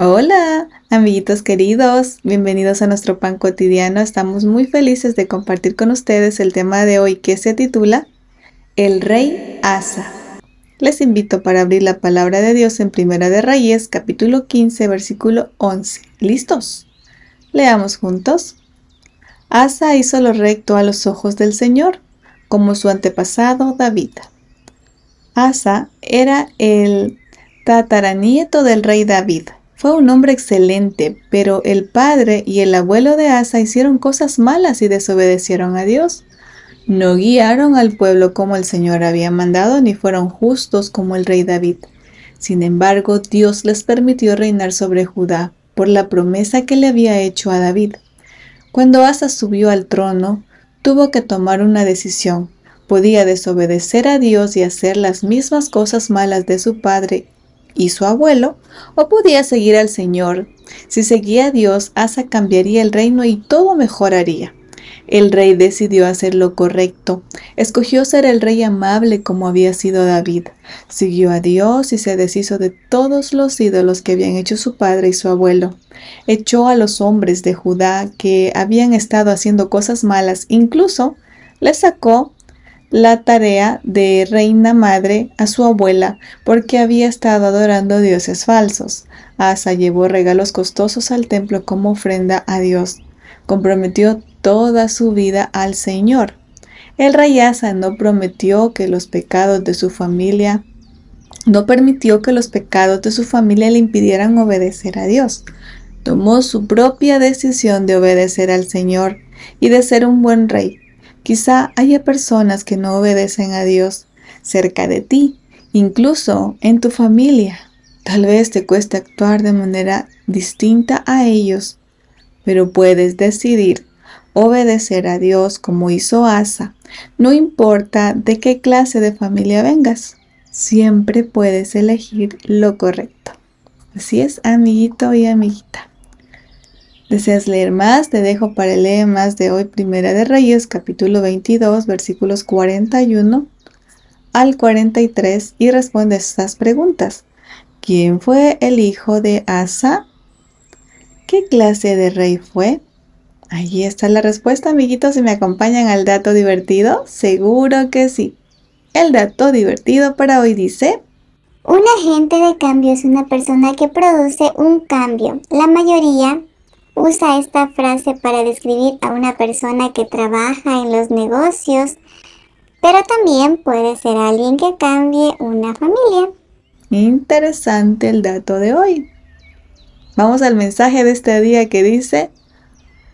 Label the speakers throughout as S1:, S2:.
S1: Hola, amiguitos queridos, bienvenidos a nuestro pan cotidiano. Estamos muy felices de compartir con ustedes el tema de hoy que se titula El rey Asa. Les invito para abrir la palabra de Dios en Primera de Reyes, capítulo 15, versículo 11. ¿Listos? Leamos juntos. Asa hizo lo recto a los ojos del Señor, como su antepasado David. Asa era el tataranieto del rey David fue un hombre excelente, pero el padre y el abuelo de Asa hicieron cosas malas y desobedecieron a Dios. No guiaron al pueblo como el Señor había mandado, ni fueron justos como el rey David. Sin embargo, Dios les permitió reinar sobre Judá por la promesa que le había hecho a David. Cuando Asa subió al trono, tuvo que tomar una decisión. Podía desobedecer a Dios y hacer las mismas cosas malas de su padre y su abuelo, o podía seguir al Señor. Si seguía a Dios, Asa cambiaría el reino y todo mejoraría. El rey decidió hacer lo correcto. Escogió ser el rey amable como había sido David. Siguió a Dios y se deshizo de todos los ídolos que habían hecho su padre y su abuelo. Echó a los hombres de Judá que habían estado haciendo cosas malas, incluso les sacó la tarea de reina madre a su abuela porque había estado adorando dioses falsos. Asa llevó regalos costosos al templo como ofrenda a Dios. Comprometió toda su vida al Señor. El rey Asa no prometió que los pecados de su familia no permitió que los pecados de su familia le impidieran obedecer a Dios. Tomó su propia decisión de obedecer al Señor y de ser un buen rey Quizá haya personas que no obedecen a Dios cerca de ti, incluso en tu familia. Tal vez te cueste actuar de manera distinta a ellos, pero puedes decidir obedecer a Dios como hizo Asa, no importa de qué clase de familia vengas, siempre puedes elegir lo correcto. Así es, amiguito y amiguita. ¿Deseas leer más? Te dejo para el más de hoy, Primera de Reyes, capítulo 22, versículos 41 al 43 y responde estas preguntas. ¿Quién fue el hijo de Asa? ¿Qué clase de rey fue? Allí está la respuesta, amiguitos. Si me acompañan al dato divertido, seguro que sí. El dato divertido para hoy dice... Un agente de cambio es una persona que produce un cambio. La mayoría Usa esta frase para describir a una persona que trabaja en los negocios, pero también puede ser alguien que cambie una familia. Interesante el dato de hoy. Vamos al mensaje de este día que dice,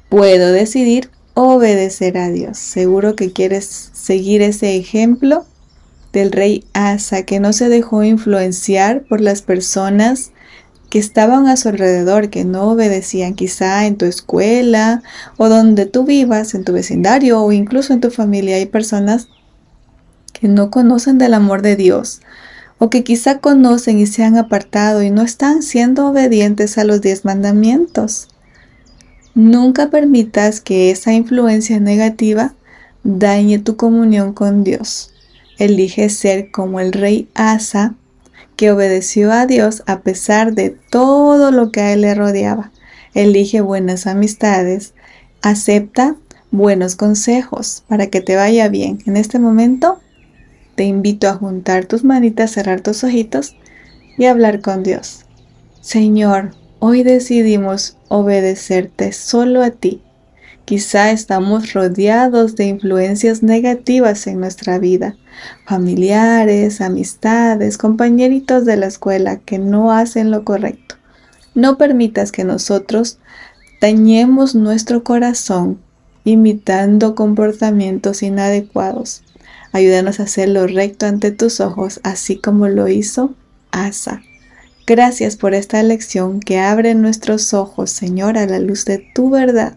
S1: puedo decidir obedecer a Dios. Seguro que quieres seguir ese ejemplo del rey Asa, que no se dejó influenciar por las personas que estaban a su alrededor, que no obedecían quizá en tu escuela o donde tú vivas, en tu vecindario o incluso en tu familia. Hay personas que no conocen del amor de Dios o que quizá conocen y se han apartado y no están siendo obedientes a los diez mandamientos. Nunca permitas que esa influencia negativa dañe tu comunión con Dios. Elige ser como el rey Asa que obedeció a Dios a pesar de todo lo que a él le rodeaba. Elige buenas amistades, acepta buenos consejos para que te vaya bien. En este momento te invito a juntar tus manitas, cerrar tus ojitos y hablar con Dios. Señor, hoy decidimos obedecerte solo a ti Quizá estamos rodeados de influencias negativas en nuestra vida, familiares, amistades, compañeritos de la escuela que no hacen lo correcto. No permitas que nosotros tañemos nuestro corazón imitando comportamientos inadecuados. Ayúdanos a hacer lo recto ante tus ojos, así como lo hizo Asa. Gracias por esta lección que abre nuestros ojos, Señor, a la luz de tu verdad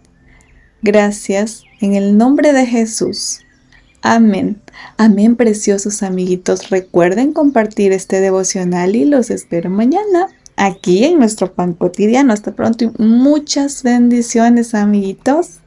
S1: Gracias en el nombre de Jesús. Amén. Amén, preciosos amiguitos. Recuerden compartir este devocional y los espero mañana aquí en nuestro pan cotidiano. Hasta pronto y muchas bendiciones, amiguitos.